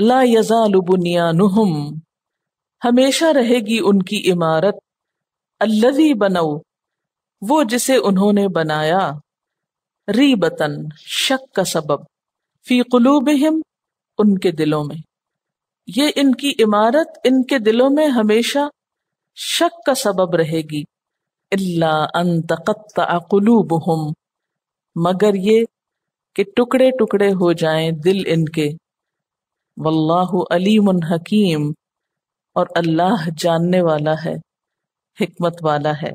ला यजाल नुहम हमेशा रहेगी उनकी इमारत अल्लवी बनऊ वो जिसे उन्होंने बनाया रीबतन शक का सबब फी कलूबहिम उनके दिलों में ये इनकी इमारत इनके दिलों में हमेशा शक का सबब रहेगी इल्ला अन तकलूबहुम मगर ये कि टुकड़े टुकड़े हो जाएं दिल इनके वल्लाहु अलीम हकीम और अल्लाह जानने वाला है हिकमत वाला है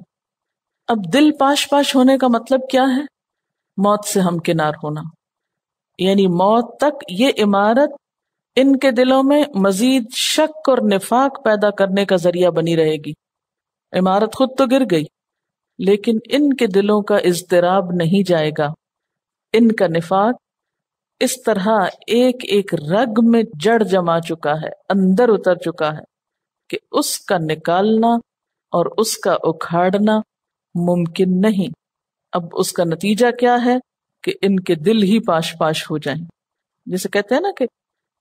अब दिल पाश पाश होने का मतलब क्या है मौत से हमकिनार होना यानी मौत तक ये इमारत इनके दिलों में मजीद शक और निफाक पैदा करने का जरिया बनी रहेगी इमारत खुद तो गिर गई लेकिन इनके दिलों का इजतराब नहीं जाएगा इनका निफाक इस तरह एक एक रग में जड़ जमा चुका है अंदर उतर चुका है कि उसका निकालना और उसका उखाड़ना मुमकिन नहीं अब उसका नतीजा क्या है कि इनके दिल ही पाश पाश हो जाए जैसे कहते हैं ना कि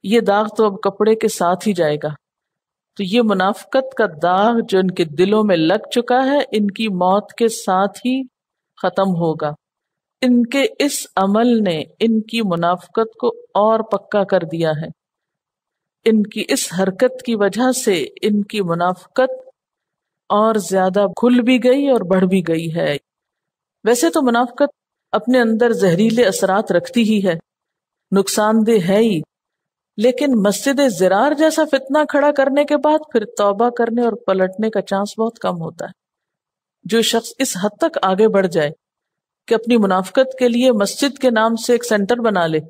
ये दाग तो अब कपड़े के साथ ही जाएगा तो ये मुनाफकत का दाग जो इनके दिलों में लग चुका है इनकी मौत के साथ ही खत्म होगा इनके इस अमल ने इनकी मुनाफकत को और पक्का कर दिया है इनकी इस हरकत की वजह से इनकी मुनाफकत और ज्यादा खुल भी गई और बढ़ भी गई है वैसे तो मुनाफ्त अपने अंदर जहरीले असरात रखती ही है नुकसानदेह है ही लेकिन मस्जिद जरार जैसा फितना खड़ा करने के बाद फिर तौबा करने और पलटने का चांस बहुत कम होता है जो शख्स इस हद तक आगे बढ़ जाए कि अपनी मुनाफ्त के लिए मस्जिद के नाम से एक सेंटर बना ले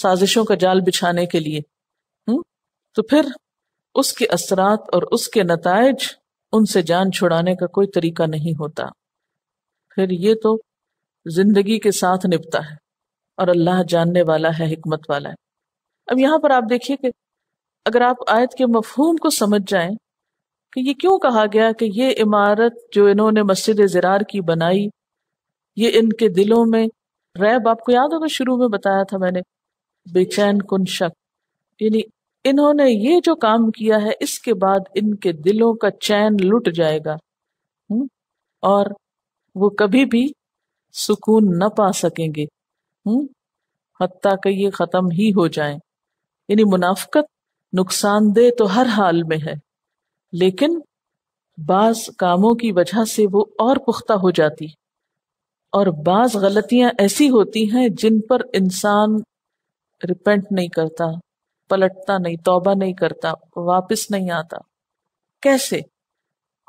साजिशों का जाल बिछाने के लिए हुँ? हम्म? तो फिर उसके असरात और उसके नतज उनसे जान छुड़ाने का कोई तरीका नहीं होता फिर ये तो जिंदगी के साथ निपता है और अल्लाह जानने वाला है हिकमत वाला है अब यहाँ पर आप देखिए कि अगर आप आयत के मफहूम को समझ जाएं कि ये क्यों कहा गया कि ये इमारत जो इन्होंने मस्जिद ज़रार की बनाई ये इनके दिलों में रैब आपको याद होगा शुरू में बताया था मैंने बेचैन कुन शक यानी इन्होंने ये जो काम किया है इसके बाद इनके दिलों का चैन लुट जाएगा हुँ? हम्म, और वो कभी भी सुकून न पा सकेंगे हम्म, हती के ये ख़त्म ही हो जाए यानी मुनाफ्त नुकसानदेह तो हर हाल में है लेकिन बाज कामों की वजह से वो और पुख्ता हो जाती और बाज गलतियां ऐसी होती हैं जिन पर इंसान रिपेंट नहीं करता पलटता नहीं तौबा नहीं करता वापस नहीं आता कैसे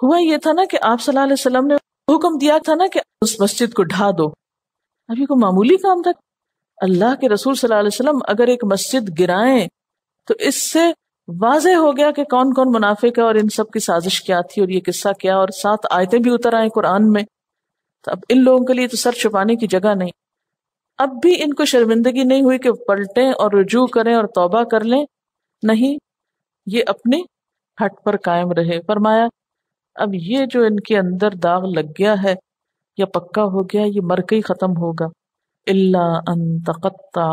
हुआ यह था ना कि आप सल्लल्लाहु अलैहि वसल्लम ने हुक्म दिया था ना कि उस मस्जिद को ढा दो अभी को मामूली काम था अल्लाह के रसूल सल्लल्लाहु अलैहि वसल्लम अगर एक मस्जिद गिराएं तो इससे वाजे हो गया कि कौन कौन मुनाफिक है और इन सब की साजिश क्या थी और ये किस्सा क्या और सात आयतें भी उतर आए कुरान में तो अब इन लोगों के लिए तो सर छुपाने की जगह नहीं अब भी इनको शर्मिंदगी नहीं हुई कि पलटें और रुजू करें और तौबा कर लें नहीं ये अपने हट पर कायम रहे फरमाया अब ये जो इनके अंदर दाग लग गया है या पक्का हो गया ये मर के ही खत्म होगा इल्ला अन तकत्ता